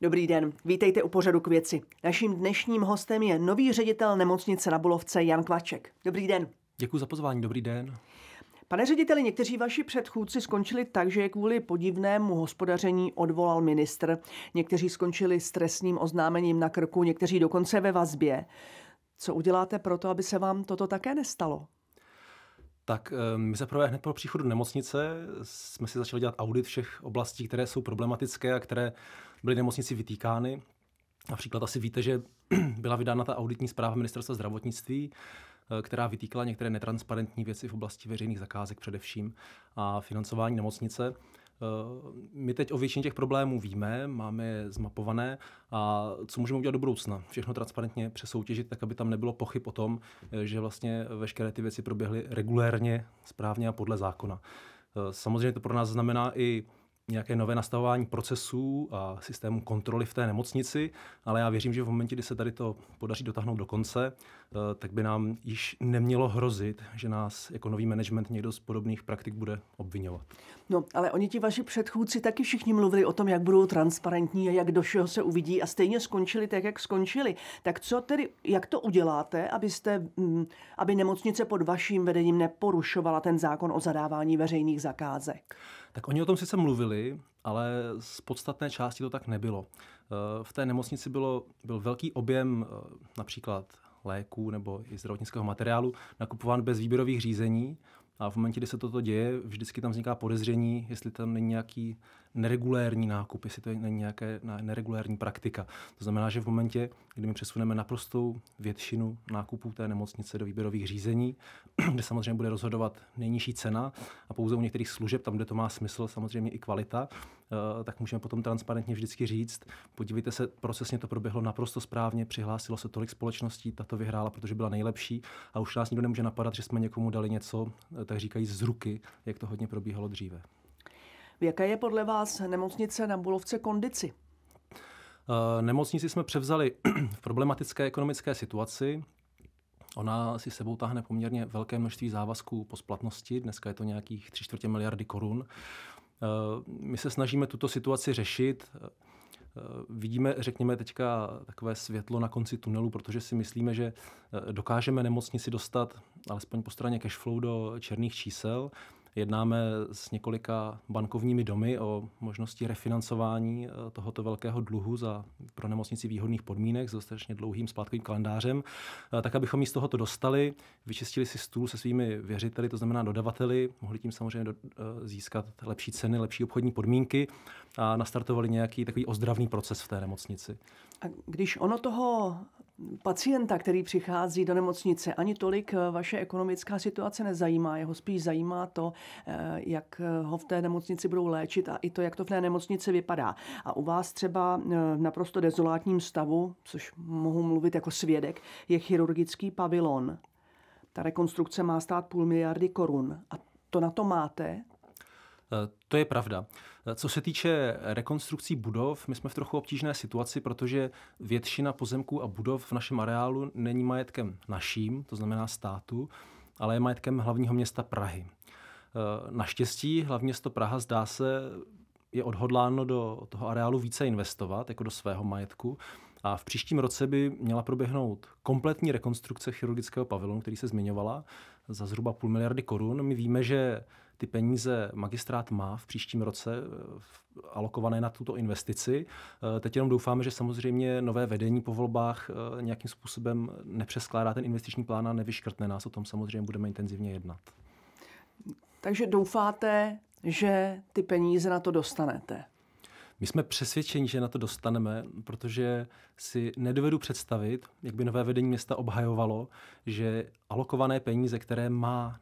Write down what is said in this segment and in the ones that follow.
Dobrý den, vítejte u pořadu k věci. Naším dnešním hostem je nový ředitel nemocnice na Bulovce Jan Kvaček. Dobrý den. Děkuji za pozvání, dobrý den. Pane řediteli, někteří vaši předchůdci skončili tak, že je kvůli podivnému hospodaření odvolal ministr. Někteří skončili s trestním oznámením na krku, někteří dokonce ve vazbě. Co uděláte pro to, aby se vám toto také nestalo? tak eh, my prvé hned po příchodu do nemocnice jsme si začali dělat audit všech oblastí, které jsou problematické a které byly nemocnici vytýkány. Například asi víte, že byla vydána ta auditní zpráva ministerstva zdravotnictví, eh, která vytýkala některé netransparentní věci v oblasti veřejných zakázek především a financování nemocnice. Eh, my teď o většině těch problémů víme, máme je zmapované a co můžeme udělat do budoucna? Všechno transparentně přesoutěžit, tak aby tam nebylo pochyb o tom, eh, že vlastně veškeré ty věci proběhly regulérně, správně a podle zákona. Eh, samozřejmě to pro nás znamená i nějaké nové nastavování procesů a systému kontroly v té nemocnici, ale já věřím, že v momentě, kdy se tady to podaří dotáhnout do konce, eh, tak by nám již nemělo hrozit, že nás jako nový management někdo z podobných praktik bude obvinovat. No, ale oni ti vaši předchůdci taky všichni mluvili o tom, jak budou transparentní a jak do všeho se uvidí a stejně skončili tak, jak skončili. Tak co tedy, jak to uděláte, abyste, mm, aby nemocnice pod vaším vedením neporušovala ten zákon o zadávání veřejných zakázek? Tak oni o tom sice mluvili, ale z podstatné části to tak nebylo. Eh, v té nemocnici bylo, byl velký objem eh, například léků nebo i zdravotnického materiálu nakupován bez výběrových řízení. A v momentě, kdy se toto děje, vždycky tam vzniká podezření, jestli tam není nějaký neregulérní nákup, jestli to není nějaké neregulérní praktika. To znamená, že v momentě, kdy my přesuneme naprostou většinu nákupů té nemocnice do výběrových řízení, kde samozřejmě bude rozhodovat nejnižší cena a pouze u některých služeb, tam, kde to má smysl, samozřejmě i kvalita, eh, tak můžeme potom transparentně vždycky říct, podívejte se, procesně to proběhlo naprosto správně, přihlásilo se tolik společností, tato vyhrála, protože byla nejlepší a už nás nikdo nemůže napadat, že jsme někomu dali něco, eh, tak říkají z ruky, jak to hodně probíhalo dříve. V jaké je podle vás nemocnice na Bulovce kondici? Eh, nemocnici jsme převzali v problematické ekonomické situaci. Ona si sebou táhne poměrně velké množství závazků po splatnosti. Dneska je to nějakých 3 čtvrtě miliardy korun. Eh, my se snažíme tuto situaci řešit. Eh, vidíme, řekněme, teďka takové světlo na konci tunelu, protože si myslíme, že dokážeme nemocnici dostat, alespoň po straně cashflow, do černých čísel. Jednáme s několika bankovními domy o možnosti refinancování eh, tohoto velkého dluhu za pro nemocnici výhodných podmínek s dostatečně dlouhým splátkovým kalendářem, eh, tak abychom ji z tohoto dostali, vyčistili si stůl se svými věřiteli, to znamená dodavateli, mohli tím samozřejmě do, eh, získat lepší ceny, lepší obchodní podmínky a nastartovali nějaký takový ozdravný proces v té nemocnici. A když ono toho pacienta, který přichází do nemocnice, ani tolik eh, vaše ekonomická situace nezajímá. Jeho spíš zajímá to, eh, jak eh, ho v té nemocnici budou léčit a i to, jak to v té nemocnici vypadá. A u vás třeba v naprosto dezolátním stavu, což mohu mluvit jako svědek, je chirurgický pavilon. Ta rekonstrukce má stát půl miliardy korun. A to na to máte, to je pravda. Co se týče rekonstrukcí budov, my jsme v trochu obtížné situaci, protože většina pozemků a budov v našem areálu není majetkem naším, to znamená státu, ale je majetkem hlavního města Prahy. Naštěstí hlavní město Praha zdá se je odhodláno do toho areálu více investovat, jako do svého majetku. A v příštím roce by měla proběhnout kompletní rekonstrukce chirurgického pavilonu, který se zmiňovala, za zhruba půl miliardy korun. My víme, že ty peníze magistrát má v příštím roce eh, alokované na tuto investici. Eh, teď jenom doufáme, že samozřejmě nové vedení po volbách eh, nějakým způsobem nepřeskládá ten investiční plán a nevyškrtne nás. O tom samozřejmě budeme intenzivně jednat. Takže doufáte, že ty peníze na to dostanete? My jsme přesvědčeni, že na to dostaneme, protože si nedovedu představit, jak by nové vedení města obhajovalo, že alokované peníze, které má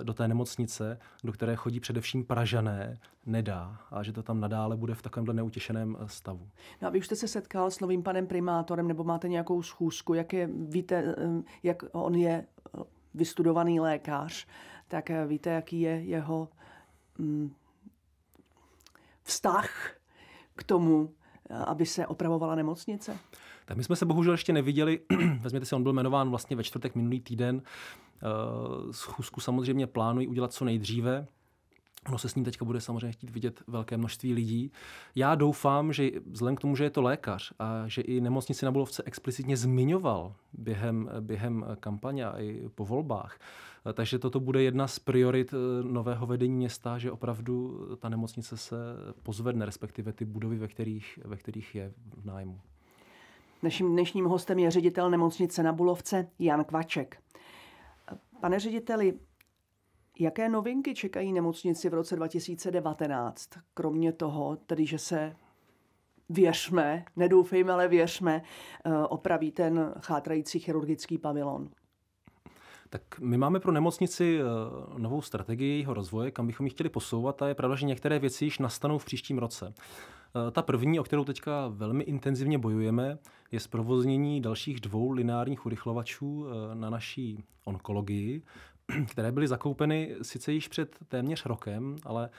Eh, do té nemocnice, do které chodí především Pražané, nedá a že to tam nadále bude v takovémhle neutěšeném eh, stavu. No a vy už jste se setkal s novým panem primátorem nebo máte nějakou schůzku, jak je, víte, eh, jak on je vystudovaný lékař, tak víte, jaký je jeho mm, vztah k tomu, aby se opravovala nemocnice? Tak my jsme se bohužel ještě neviděli. Vezměte si, on byl jmenován vlastně ve čtvrtek minulý týden. Eh, schůzku samozřejmě plánují udělat co nejdříve. Ono se s ním teďka bude samozřejmě chtít vidět velké množství lidí. Já doufám, že vzhledem k tomu, že je to lékař a že i nemocnici na Bulovce explicitně zmiňoval během, během kampaně a i po volbách, eh, takže toto bude jedna z priorit eh, nového vedení města, že opravdu ta nemocnice se pozvedne, respektive ty budovy, ve kterých, ve kterých je v nájmu. Naším dnešním hostem je ředitel nemocnice na Bulovce Jan Kvaček. Pane řediteli, jaké novinky čekají nemocnici v roce 2019? Kromě toho, tedy že se věřme, nedoufejme, ale věřme, eh, opraví ten chátrající chirurgický pavilon. Tak my máme pro nemocnici eh, novou strategii jejího rozvoje, kam bychom ji chtěli posouvat a je pravda, že některé věci již nastanou v příštím roce. Eh, ta první, o kterou teďka velmi intenzivně bojujeme, je zprovoznění dalších dvou lineárních urychlovačů eh, na naší onkologii, které byly zakoupeny sice již před téměř rokem, ale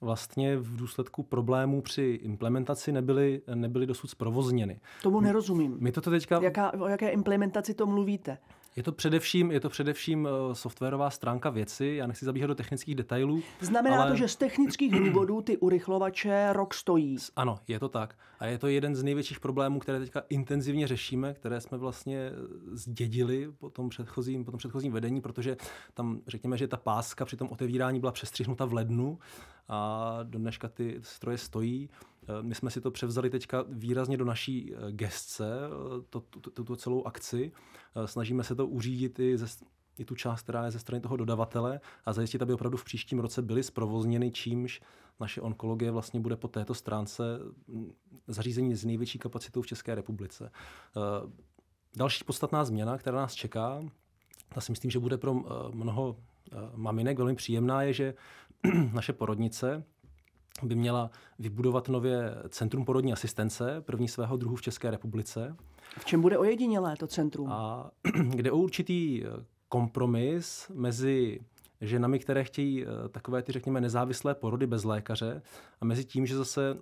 vlastně v důsledku problémů při implementaci nebyly, nebyly dosud zprovozněny. Tomu nerozumím. My to teďka... Jaká, o jaké implementaci to mluvíte? Je to především, je to především eh, softwarová stránka věci, já nechci zabíhat do technických detailů. Znamená ale... to, že z technických důvodů ty urychlovače rok stojí. Ano, je to tak. A je to jeden z největších problémů, které teďka intenzivně řešíme, které jsme vlastně eh, zdědili po tom předchozím, po tom předchozím vedení, protože tam řekněme, že ta páska při tom otevírání byla přestřihnuta v lednu a do dneška ty stroje stojí. Eh, my jsme si to převzali teďka výrazně do naší eh, gestce, eh, tuto celou akci. Snažíme se to uřídit i ze, i tu část, která je ze strany toho dodavatele a zajistit, aby opravdu v příštím roce byly zprovozněny, čímž naše onkologie vlastně bude po této stránce mm, zařízení s největší kapacitou v České republice. Další podstatná změna, která nás čeká, ta si myslím, že bude pro mnoho maminek velmi příjemná, je, že naše porodnice by měla vybudovat nově Centrum porodní asistence, první svého druhu v České republice. V čem bude ojedinělé to centrum? A kde o určitý eh, kompromis mezi ženami, které chtějí eh, takové ty, řekněme, nezávislé porody bez lékaře a mezi tím, že zase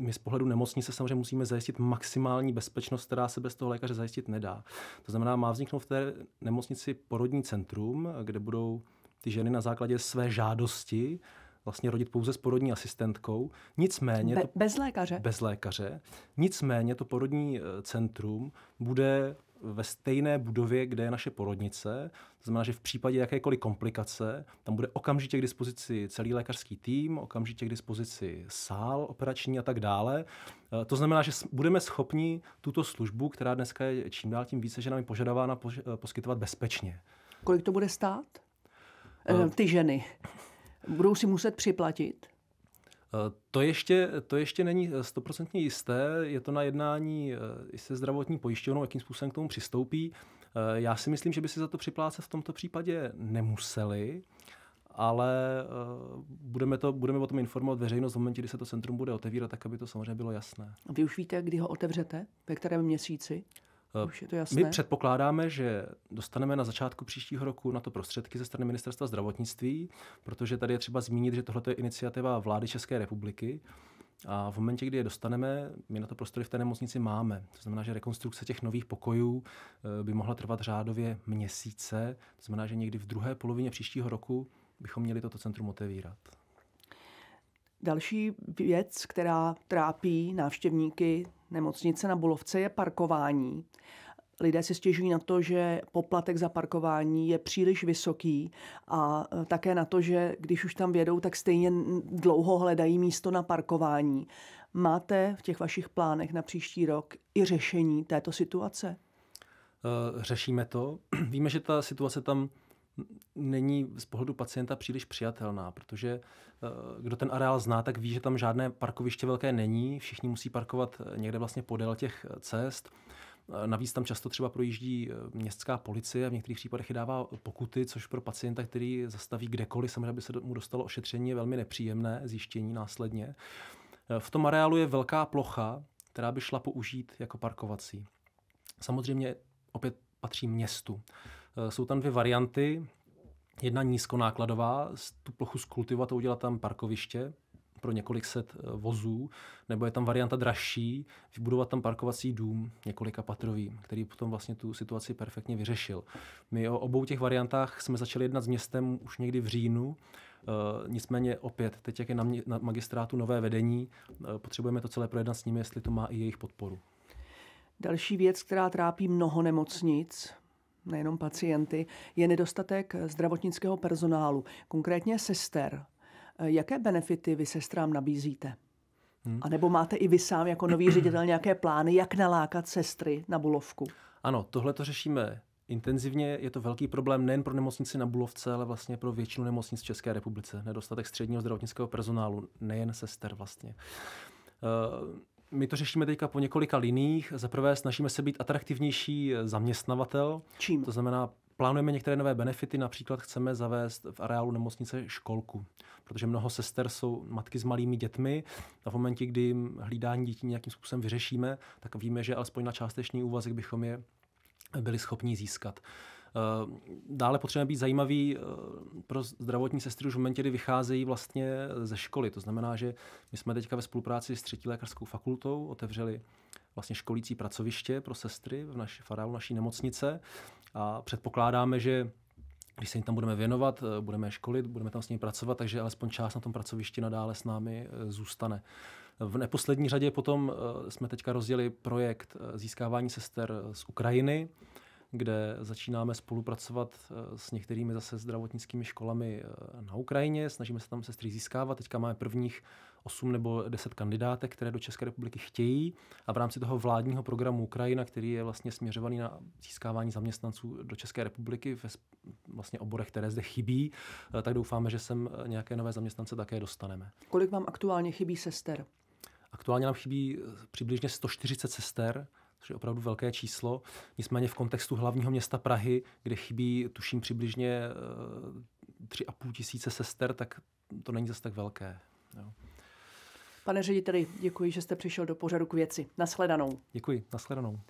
my z pohledu nemocnice samozřejmě musíme zajistit maximální bezpečnost, která se bez toho lékaře zajistit nedá. To znamená, má vzniknout v té nemocnici porodní centrum, kde budou ty ženy na základě své žádosti vlastně rodit pouze s porodní asistentkou. Nicméně... Be- to, bez lékaře. Bez lékaře. Nicméně to porodní eh, centrum bude ve stejné budově, kde je naše porodnice. To znamená, že v případě jakékoliv komplikace tam bude okamžitě k dispozici celý lékařský tým, okamžitě k dispozici sál operační a tak dále. Eh, to znamená, že budeme schopni tuto službu, která dneska je čím dál tím více ženami požadována, eh, poskytovat bezpečně. Kolik to bude stát? ty ženy? Budou si muset připlatit? Eh, to ještě, to ještě není eh, stoprocentně jisté, je to na jednání eh, se zdravotní pojišťovnou, jakým způsobem k tomu přistoupí. Já si myslím, že by si za to připlácet v tomto případě nemuseli, ale budeme, to, budeme o tom informovat veřejnost v momentě, kdy se to centrum bude otevírat, tak aby to samozřejmě bylo jasné. A vy už víte, kdy ho otevřete? Ve kterém měsíci? Eh, Už je to jasné. My předpokládáme, že dostaneme na začátku příštího roku na to prostředky ze strany Ministerstva zdravotnictví, protože tady je třeba zmínit, že tohle je iniciativa vlády České republiky. A v momentě, kdy je dostaneme, my na to prostory v té nemocnici máme. To znamená, že rekonstrukce těch nových pokojů eh, by mohla trvat řádově měsíce. To znamená, že někdy v druhé polovině příštího roku bychom měli toto centrum otevírat. Další věc, která trápí návštěvníky nemocnice na Bulovce je parkování. Lidé si stěžují na to, že poplatek za parkování je příliš vysoký a e, také na to, že když už tam vědou, tak stejně dlouho hledají místo na parkování. Máte v těch vašich plánech na příští rok i řešení této situace? E, řešíme to. Víme, že ta situace tam není z pohledu pacienta příliš přijatelná, protože eh, kdo ten areál zná, tak ví, že tam žádné parkoviště velké není, všichni musí parkovat eh, někde vlastně podél těch eh, cest. Navíc tam často třeba projíždí městská policie, v některých případech i dává pokuty, což pro pacienta, který zastaví kdekoliv, samozřejmě, aby se mu dostalo ošetření, je velmi nepříjemné zjištění následně. V tom areálu je velká plocha, která by šla použít jako parkovací. Samozřejmě opět patří městu. Eh, jsou tam dvě varianty. Jedna nízkonákladová, tu plochu skultivovat a udělat tam parkoviště pro několik set eh, vozů, nebo je tam varianta dražší, vybudovat tam parkovací dům několika patrový, který potom vlastně tu situaci perfektně vyřešil. My o obou těch variantách jsme začali jednat s městem už někdy v říjnu, Uh, nicméně opět, teď jak je na, mě, na magistrátu nové vedení, potřebujeme to celé projednat s nimi, jestli to má i jejich podporu. Další věc, která trápí mnoho nemocnic, nejenom pacienty, je nedostatek zdravotnického personálu, konkrétně sester. Eh, jaké benefity vy sestrám nabízíte? Hmm. A nebo máte i vy sám jako nový ředitel nějaké plány, jak nalákat sestry na Bulovku? Ano, tohle to řešíme intenzivně. Je to velký problém nejen pro nemocnici na Bulovce, ale vlastně pro většinu nemocnic v České republice. Nedostatek středního zdravotnického personálu, nejen sester vlastně. Eh, my to řešíme teďka po několika liních. Za prvé snažíme se být atraktivnější zaměstnavatel. Čím? To znamená, plánujeme některé nové benefity, například chceme zavést v areálu nemocnice školku, protože mnoho sester jsou matky s malými dětmi a v momentě, kdy jim hlídání dětí nějakým způsobem vyřešíme, tak víme, že alespoň na částečný úvazek bychom je byli schopni získat. Eh, dále potřebujeme být zajímavý eh, pro zdravotní sestry už v momentě, kdy vycházejí vlastně ze školy. To znamená, že my jsme teďka ve spolupráci s třetí lékařskou fakultou otevřeli vlastně školící pracoviště pro sestry v naší farálu naší nemocnice a předpokládáme, že když se jim tam budeme věnovat, eh, budeme je školit, budeme tam s nimi pracovat, takže alespoň část na tom pracovišti nadále s námi zůstane. V neposlední řadě potom jsme teďka rozdělili projekt získávání sester z Ukrajiny, kde začínáme spolupracovat eh, s některými zase zdravotnickými školami eh, na Ukrajině. Snažíme se tam sestry získávat. Teďka máme prvních 8 nebo 10 kandidátek, které do České republiky chtějí. A v rámci toho vládního programu Ukrajina, který je vlastně směřovaný na získávání zaměstnanců do České republiky ve vlastně oborech, které zde chybí, eh, tak doufáme, že sem nějaké nové zaměstnance také dostaneme. Kolik vám aktuálně chybí sester? Aktuálně nám chybí přibližně 140 sester což je opravdu velké číslo. Nicméně v kontextu hlavního města Prahy, kde chybí, tuším, přibližně eh, tři a půl tisíce sester, tak to není zase tak velké. Jo. Pane řediteli, děkuji, že jste přišel do pořadu k věci. Nashledanou. Děkuji, nashledanou.